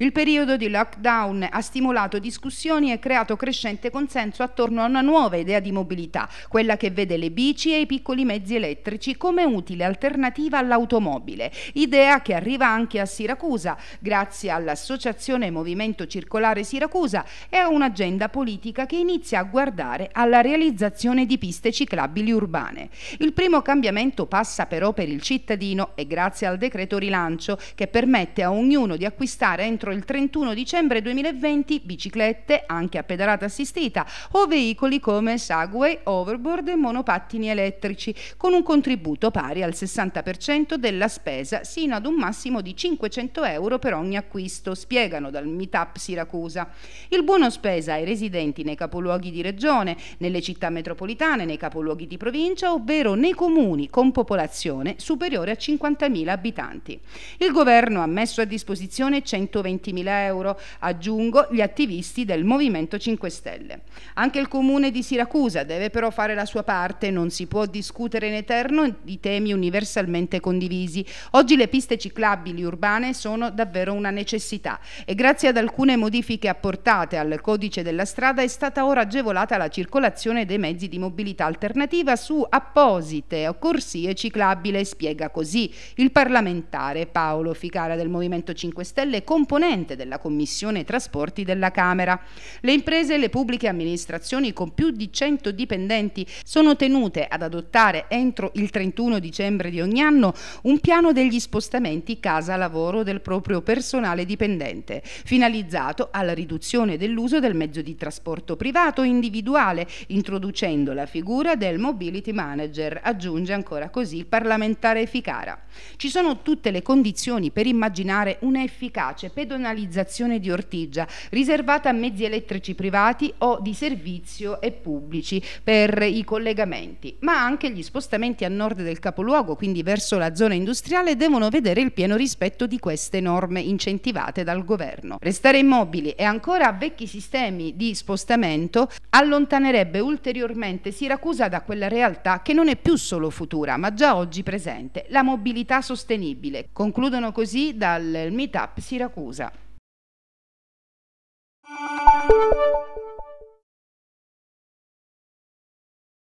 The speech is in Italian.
Il periodo di lockdown ha stimolato discussioni e creato crescente consenso attorno a una nuova idea di mobilità, quella che vede le bici e i piccoli mezzi elettrici come utile alternativa all'automobile, idea che arriva anche a Siracusa grazie all'Associazione Movimento Circolare Siracusa e a un'agenda politica che inizia a guardare alla realizzazione di piste ciclabili urbane. Il primo cambiamento passa però per il cittadino e grazie al decreto rilancio che permette a ognuno di acquistare entro entro il 31 dicembre 2020 biciclette anche a pedalata assistita o veicoli come Segway, Overboard e monopattini elettrici con un contributo pari al 60% della spesa sino ad un massimo di 500 euro per ogni acquisto, spiegano dal Meetup Siracusa. Il buono spesa ai residenti nei capoluoghi di regione, nelle città metropolitane, nei capoluoghi di provincia, ovvero nei comuni con popolazione superiore a 50.000 abitanti. Il governo ha messo a disposizione 120 20.000 euro, aggiungo gli attivisti del Movimento 5 Stelle. Anche il Comune di Siracusa deve però fare la sua parte, non si può discutere in eterno di temi universalmente condivisi. Oggi le piste ciclabili urbane sono davvero una necessità e grazie ad alcune modifiche apportate al codice della strada è stata ora agevolata la circolazione dei mezzi di mobilità alternativa su apposite corsie ciclabile, spiega così il parlamentare Paolo Ficara del Movimento 5 Stelle, componente componente della Commissione Trasporti della Camera. Le imprese e le pubbliche amministrazioni con più di 100 dipendenti sono tenute ad adottare entro il 31 dicembre di ogni anno un piano degli spostamenti casa-lavoro del proprio personale dipendente, finalizzato alla riduzione dell'uso del mezzo di trasporto privato individuale, introducendo la figura del mobility manager, aggiunge ancora così il parlamentare Ficara. Ci sono tutte le condizioni per immaginare un'efficace pedonalizzazione pedonalizzazione di Ortigia, riservata a mezzi elettrici privati o di servizio e pubblici per i collegamenti, ma anche gli spostamenti a nord del capoluogo, quindi verso la zona industriale, devono vedere il pieno rispetto di queste norme incentivate dal governo. Restare immobili e ancora vecchi sistemi di spostamento allontanerebbe ulteriormente Siracusa da quella realtà che non è più solo futura, ma già oggi presente, la mobilità sostenibile. Concludono così dal Meetup Siracusa.